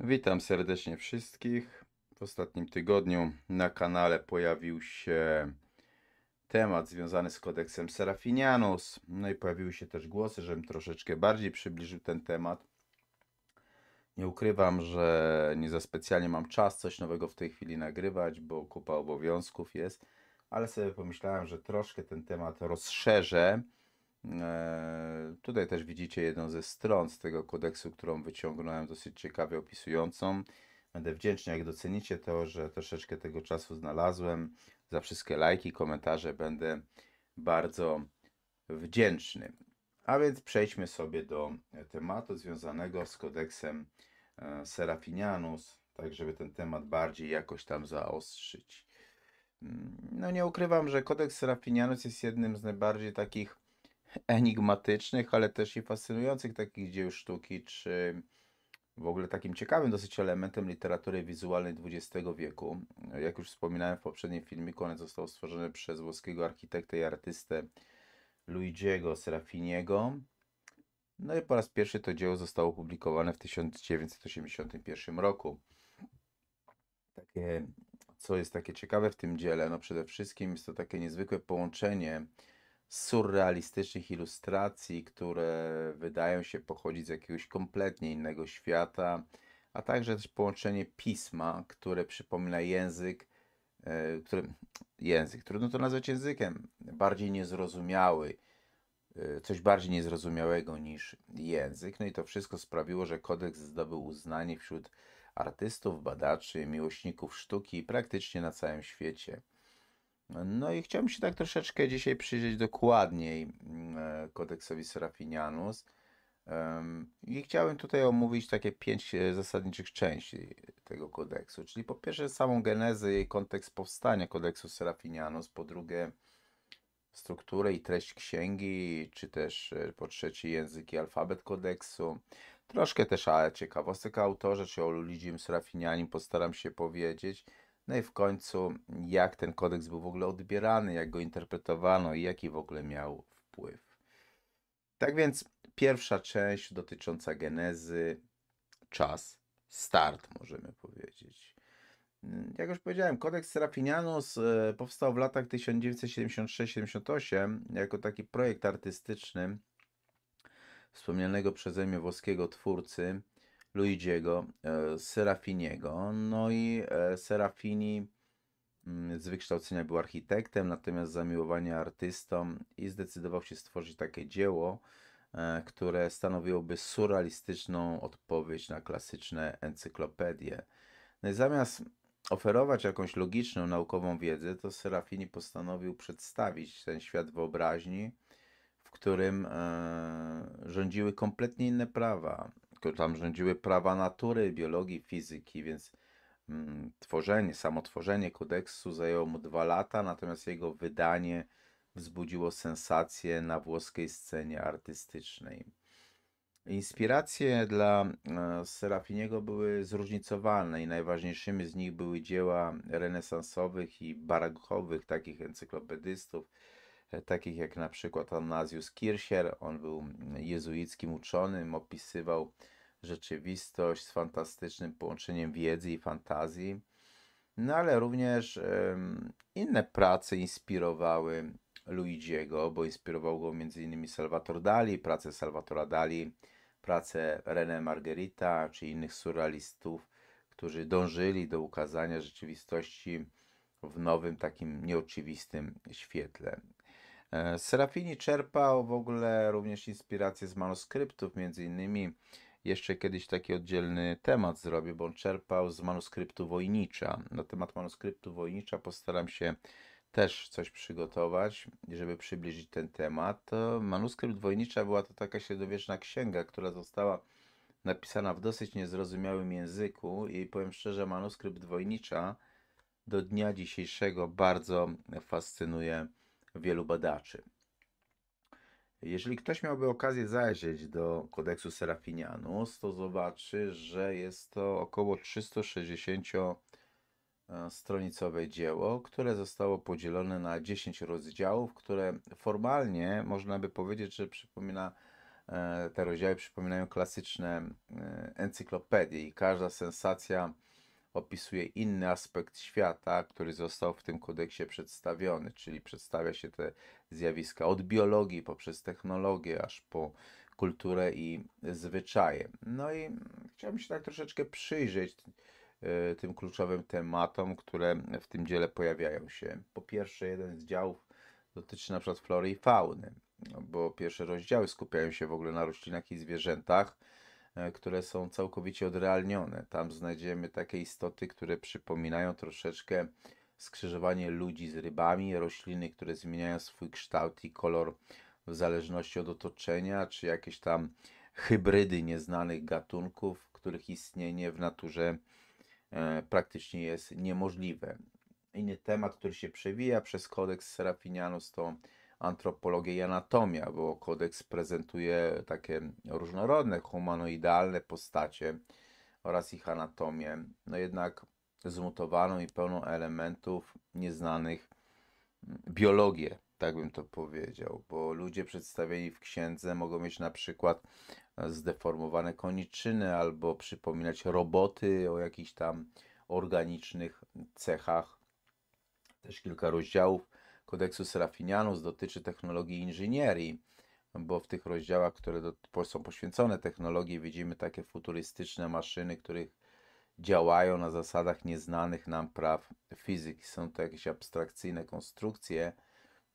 Witam serdecznie wszystkich. W ostatnim tygodniu na kanale pojawił się temat związany z kodeksem Serafinianus. No i pojawiły się też głosy, żebym troszeczkę bardziej przybliżył ten temat. Nie ukrywam, że nie za specjalnie mam czas coś nowego w tej chwili nagrywać, bo kupa obowiązków jest, ale sobie pomyślałem, że troszkę ten temat rozszerzę E, tutaj też widzicie jedną ze stron z tego kodeksu, którą wyciągnąłem, dosyć ciekawie opisującą. Będę wdzięczny, jak docenicie to, że troszeczkę tego czasu znalazłem. Za wszystkie lajki, komentarze będę bardzo wdzięczny. A więc przejdźmy sobie do tematu związanego z kodeksem e, Serafinianus, tak żeby ten temat bardziej jakoś tam zaostrzyć. Mm, no nie ukrywam, że kodeks Serafinianus jest jednym z najbardziej takich enigmatycznych, ale też i fascynujących takich dzieł sztuki, czy w ogóle takim ciekawym dosyć elementem literatury wizualnej XX wieku. Jak już wspominałem w poprzednim filmiku, on został stworzony przez włoskiego architekta i artystę Luigiego Serafiniego. No i po raz pierwszy to dzieło zostało opublikowane w 1981 roku. Takie, co jest takie ciekawe w tym dziele? No przede wszystkim jest to takie niezwykłe połączenie surrealistycznych ilustracji, które wydają się pochodzić z jakiegoś kompletnie innego świata, a także też połączenie pisma, które przypomina język, e, który, język, trudno to nazwać językiem, bardziej niezrozumiały, e, coś bardziej niezrozumiałego niż język. No i to wszystko sprawiło, że kodeks zdobył uznanie wśród artystów, badaczy, miłośników sztuki i praktycznie na całym świecie. No i chciałbym się tak troszeczkę dzisiaj przyjrzeć dokładniej mm, e, kodeksowi Serafinianus. I chciałem tutaj omówić takie pięć e, zasadniczych części tego kodeksu, czyli po pierwsze samą genezę i kontekst powstania kodeksu Serafinianus, po drugie strukturę i treść księgi, czy też e, po trzecie język i alfabet kodeksu. Troszkę też ciekawostek o autorze, czy o Luligim Serafinianim postaram się powiedzieć. No i w końcu, jak ten kodeks był w ogóle odbierany, jak go interpretowano i jaki w ogóle miał wpływ. Tak więc pierwsza część dotycząca genezy, czas, start możemy powiedzieć. Mm, jak już powiedziałem, kodeks Serafinianus e, powstał w latach 1976-78 jako taki projekt artystyczny wspomnianego przeze mnie włoskiego twórcy, Luigiego, e, Serafiniego. No i e, Serafini mm, z wykształcenia był architektem, natomiast zamiłowania artystą i zdecydował się stworzyć takie dzieło, e, które stanowiłoby surrealistyczną odpowiedź na klasyczne encyklopedie. No i zamiast oferować jakąś logiczną, naukową wiedzę, to Serafini postanowił przedstawić ten świat wyobraźni, w którym e, rządziły kompletnie inne prawa, tam rządziły prawa natury, biologii, fizyki, więc mm, tworzenie, samo tworzenie kodeksu zajęło mu dwa lata, natomiast jego wydanie wzbudziło sensację na włoskiej scenie artystycznej. Inspiracje dla e, Serafiniego były zróżnicowane i najważniejszymi z nich były dzieła renesansowych i barokowych takich encyklopedystów, e, takich jak na przykład Anazjus Kircher. On był mm, jezuickim uczonym, opisywał rzeczywistość z fantastycznym połączeniem wiedzy i fantazji. No ale również inne prace inspirowały Luigiego, bo inspirował go m.in. Salvatore Dali, prace Salvatora Dali, prace René Margherita czy innych surrealistów, którzy dążyli do ukazania rzeczywistości w nowym, takim nieoczywistym świetle. E, Serafini czerpał w ogóle również inspiracje z manuskryptów, m.in. Jeszcze kiedyś taki oddzielny temat zrobię, bo on czerpał z manuskryptu Wojnicza. Na temat manuskryptu Wojnicza postaram się też coś przygotować, żeby przybliżyć ten temat. Manuskrypt Wojnicza była to taka średniowieczna księga, która została napisana w dosyć niezrozumiałym języku i powiem szczerze, manuskrypt Wojnicza do dnia dzisiejszego bardzo fascynuje wielu badaczy. Jeżeli ktoś miałby okazję zajrzeć do kodeksu Serafinianus, to zobaczy, że jest to około 360-stronicowe e, dzieło, które zostało podzielone na 10 rozdziałów, które formalnie można by powiedzieć, że przypomina e, te rozdziały przypominają klasyczne e, encyklopedie i każda sensacja opisuje inny aspekt świata, który został w tym kodeksie przedstawiony, czyli przedstawia się te zjawiska od biologii poprzez technologię, aż po kulturę i zwyczaje. No i chciałbym się tak troszeczkę przyjrzeć e, tym kluczowym tematom, które w tym dziele pojawiają się. Po pierwsze, jeden z działów dotyczy na przykład flory i fauny, bo pierwsze rozdziały skupiają się w ogóle na roślinach i zwierzętach, E, które są całkowicie odrealnione. Tam znajdziemy takie istoty, które przypominają troszeczkę skrzyżowanie ludzi z rybami, rośliny, które zmieniają swój kształt i kolor w zależności od otoczenia, czy jakieś tam hybrydy nieznanych gatunków, których istnienie w naturze e, praktycznie jest niemożliwe. Inny temat, który się przewija przez kodeks Serafinianus, to antropologię, i anatomia, bo kodeks prezentuje takie różnorodne humanoidalne postacie oraz ich anatomię, no jednak zmutowaną i pełną elementów nieznanych mm, biologię, tak bym to powiedział, bo ludzie przedstawieni w księdze mogą mieć na przykład e, zdeformowane koniczyny albo przypominać roboty o jakichś tam organicznych cechach. Też kilka rozdziałów Kodeksu Serafinianus dotyczy technologii inżynierii, bo w tych rozdziałach, które do, są poświęcone technologii, widzimy takie futurystyczne maszyny, których działają na zasadach nieznanych nam praw fizyki. Są to jakieś abstrakcyjne konstrukcje,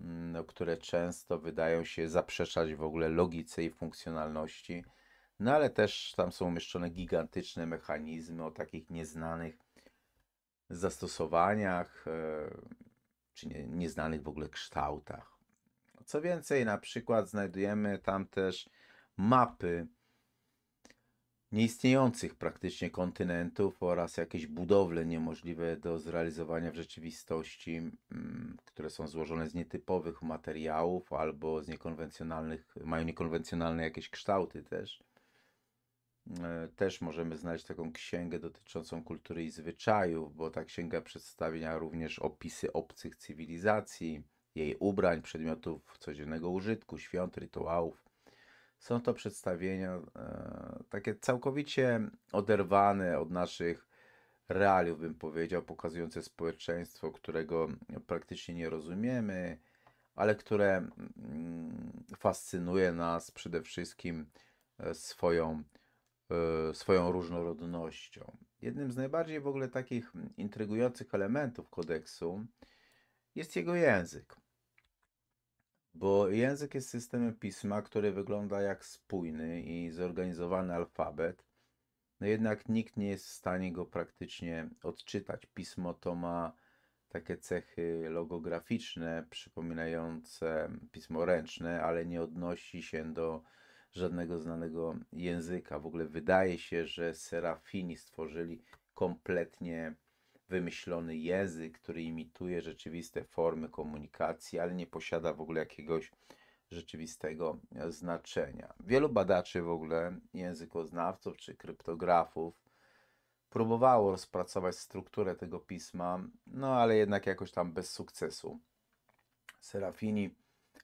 mm, no, które często wydają się zaprzeczać w ogóle logice i funkcjonalności, no ale też tam są umieszczone gigantyczne mechanizmy o takich nieznanych zastosowaniach. E, czy nie, nieznanych w ogóle kształtach. No, co więcej, na przykład znajdujemy tam też mapy nieistniejących praktycznie kontynentów oraz jakieś budowle niemożliwe do zrealizowania w rzeczywistości, mm, które są złożone z nietypowych materiałów albo z niekonwencjonalnych, mają niekonwencjonalne jakieś kształty też. E, też możemy znaleźć taką księgę dotyczącą kultury i zwyczajów, bo ta księga przedstawia również opisy obcych cywilizacji, jej ubrań, przedmiotów codziennego użytku, świąt, rytuałów. Są to przedstawienia e, takie całkowicie oderwane od naszych realiów, bym powiedział, pokazujące społeczeństwo, którego praktycznie nie rozumiemy, ale które mm, fascynuje nas przede wszystkim e, swoją E, swoją różnorodnością. Jednym z najbardziej w ogóle takich mm, intrygujących elementów kodeksu jest jego język. Bo język jest systemem pisma, który wygląda jak spójny i zorganizowany alfabet. No jednak nikt nie jest w stanie go praktycznie odczytać. Pismo to ma takie cechy logograficzne, przypominające mm, pismo ręczne, ale nie odnosi się do żadnego znanego języka. W ogóle wydaje się, że serafini stworzyli kompletnie wymyślony język, który imituje rzeczywiste formy komunikacji, ale nie posiada w ogóle jakiegoś rzeczywistego znaczenia. Wielu badaczy w ogóle, językoznawców czy kryptografów, próbowało rozpracować strukturę tego pisma, no ale jednak jakoś tam bez sukcesu. Serafini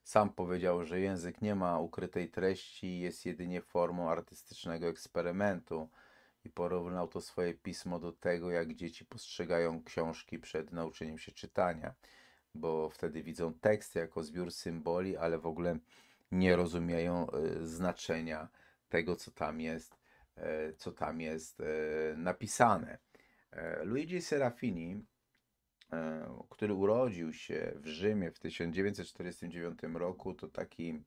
sam powiedział, że język nie ma ukrytej treści, jest jedynie formą artystycznego eksperymentu i porównał to swoje pismo do tego, jak dzieci postrzegają książki przed nauczeniem się czytania, bo wtedy widzą tekst jako zbiór symboli, ale w ogóle nie rozumieją e, znaczenia tego, co tam jest, e, co tam jest e, napisane. Luigi Serafini E, który urodził się w Rzymie w 1949 roku, to taki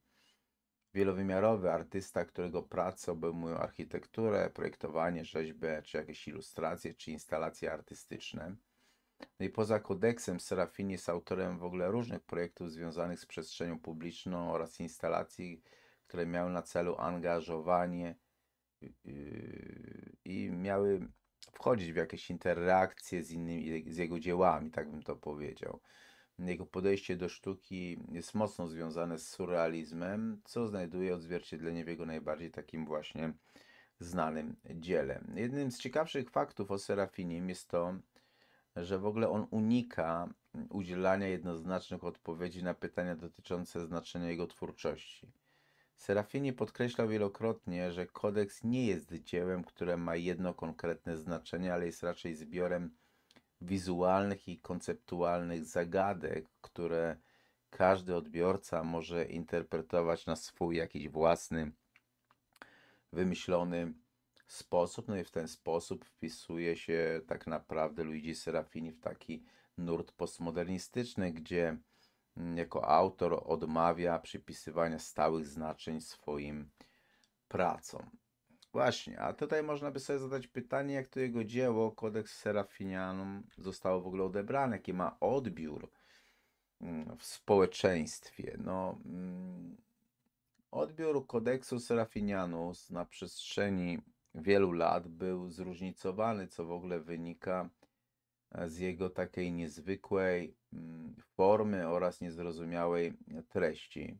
wielowymiarowy artysta, którego prace obejmują architekturę, projektowanie, rzeźbę, czy jakieś ilustracje, czy instalacje artystyczne. No i poza kodeksem Serafini jest autorem w ogóle różnych projektów związanych z przestrzenią publiczną oraz instalacji, które miały na celu angażowanie y, y, i miały wchodzić w jakieś interakcje z innymi, z jego dziełami, tak bym to powiedział. Jego podejście do sztuki jest mocno związane z surrealizmem, co znajduje odzwierciedlenie w jego najbardziej takim właśnie znanym dziele. Jednym z ciekawszych faktów o Serafinim jest to, że w ogóle on unika udzielania jednoznacznych odpowiedzi na pytania dotyczące znaczenia jego twórczości. Serafini podkreślał wielokrotnie, że kodeks nie jest dziełem, które ma jedno konkretne znaczenie, ale jest raczej zbiorem wizualnych i konceptualnych zagadek, które każdy odbiorca może interpretować na swój jakiś własny, wymyślony sposób. No i w ten sposób wpisuje się tak naprawdę Luigi Serafini w taki nurt postmodernistyczny, gdzie jako autor odmawia przypisywania stałych znaczeń swoim pracom. Właśnie, a tutaj można by sobie zadać pytanie, jak to jego dzieło, Kodeks Serafinianum, zostało w ogóle odebrane, jaki ma odbiór mm, w społeczeństwie. No, mm, odbiór Kodeksu Serafinianus na przestrzeni wielu lat był zróżnicowany, co w ogóle wynika z jego takiej niezwykłej mm, formy oraz niezrozumiałej treści,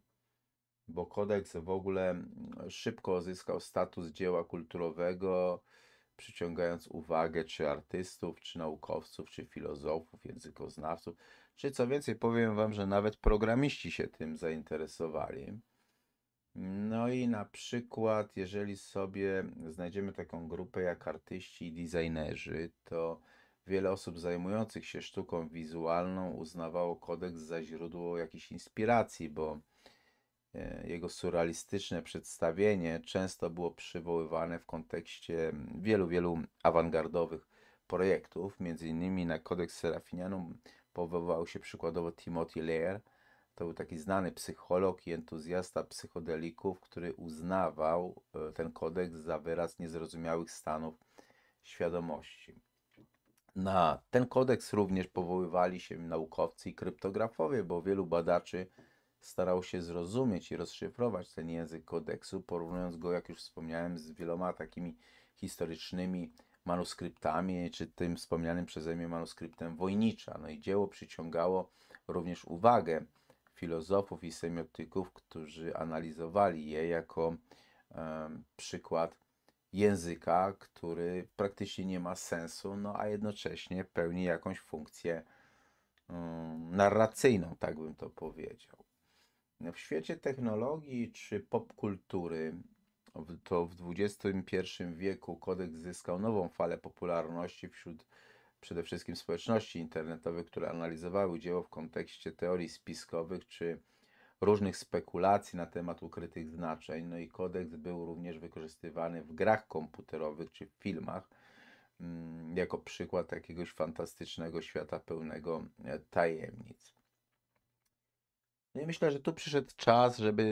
bo kodeks w ogóle mm, szybko uzyskał status dzieła kulturowego, przyciągając uwagę czy artystów, czy naukowców, czy filozofów, językoznawców, czy co więcej, powiem Wam, że nawet programiści się tym zainteresowali. No i na przykład, jeżeli sobie znajdziemy taką grupę jak artyści i designerzy, to Wiele osób zajmujących się sztuką wizualną uznawało kodeks za źródło jakiejś inspiracji, bo e, jego surrealistyczne przedstawienie często było przywoływane w kontekście mm, wielu, wielu awangardowych projektów. Między innymi na kodeks serafinianum powoływał się przykładowo Timothy Lear. To był taki znany psycholog i entuzjasta psychodelików, który uznawał e, ten kodeks za wyraz niezrozumiałych stanów świadomości. Na ten kodeks również powoływali się naukowcy i kryptografowie, bo wielu badaczy starał się zrozumieć i rozszyfrować ten język kodeksu, porównując go, jak już wspomniałem, z wieloma takimi historycznymi manuskryptami, czy tym wspomnianym przeze mnie manuskryptem Wojnicza. No i dzieło przyciągało również uwagę filozofów i semiotyków, którzy analizowali je jako e, przykład języka, który praktycznie nie ma sensu, no a jednocześnie pełni jakąś funkcję um, narracyjną, tak bym to powiedział. W świecie technologii czy popkultury, to w XXI wieku kodeks zyskał nową falę popularności wśród przede wszystkim społeczności internetowych, które analizowały dzieło w kontekście teorii spiskowych czy różnych spekulacji na temat ukrytych znaczeń. No i kodeks był również wykorzystywany w grach komputerowych czy w filmach mm, jako przykład jakiegoś fantastycznego świata pełnego e, tajemnic. No i myślę, że tu przyszedł czas, żeby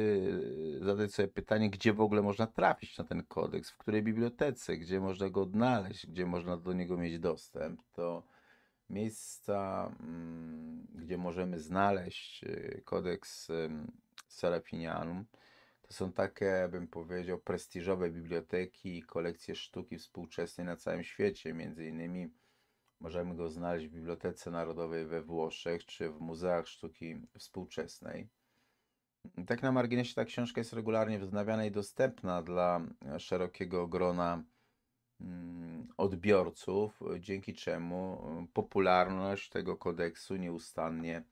e, zadać sobie pytanie, gdzie w ogóle można trafić na ten kodeks, w której bibliotece, gdzie można go odnaleźć, gdzie można do niego mieć dostęp. To miejsca, mm, gdzie możemy znaleźć y, kodeks Serafinianum, to są takie, bym powiedział, prestiżowe biblioteki i kolekcje sztuki współczesnej na całym świecie. Między innymi możemy go znaleźć w Bibliotece Narodowej we Włoszech czy w Muzeach Sztuki Współczesnej. Tak na marginesie ta książka jest regularnie wznawiana i dostępna dla szerokiego grona Mm, odbiorców, e, dzięki czemu e, popularność tego kodeksu nieustannie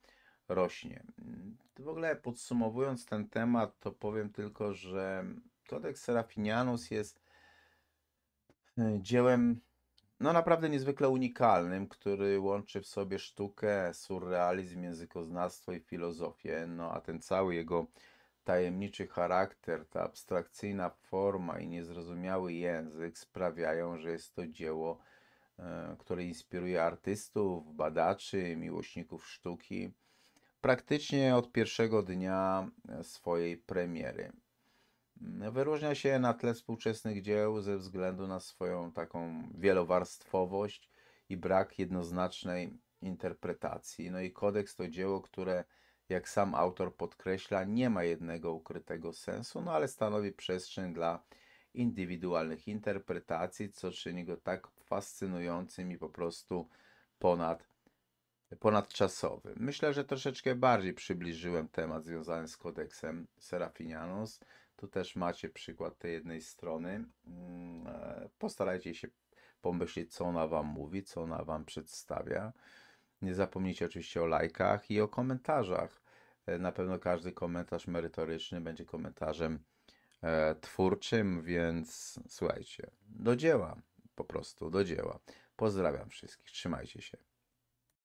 rośnie. Mm, w ogóle podsumowując ten temat, to powiem tylko, że kodeks Serafinianus jest e, dziełem no naprawdę niezwykle unikalnym, który łączy w sobie sztukę, surrealizm, językoznawstwo i filozofię. No a ten cały jego Tajemniczy charakter, ta abstrakcyjna forma i niezrozumiały język sprawiają, że jest to dzieło, e, które inspiruje artystów, badaczy, miłośników sztuki praktycznie od pierwszego dnia e, swojej premiery. Mm, wyróżnia się na tle współczesnych dzieł ze względu na swoją taką wielowarstwowość i brak jednoznacznej interpretacji. No i kodeks to dzieło, które jak sam autor podkreśla, nie ma jednego ukrytego sensu, no ale stanowi przestrzeń dla indywidualnych interpretacji, co czyni go tak fascynującym i po prostu ponad, ponadczasowym. Myślę, że troszeczkę bardziej przybliżyłem temat związany z kodeksem Serafinianus. Tu też macie przykład tej jednej strony. Mm, e, postarajcie się pomyśleć, co ona Wam mówi, co ona Wam przedstawia. Nie zapomnijcie oczywiście o lajkach i o komentarzach. E, na pewno każdy komentarz merytoryczny będzie komentarzem e, twórczym, więc słuchajcie, do dzieła, po prostu do dzieła. Pozdrawiam wszystkich, trzymajcie się.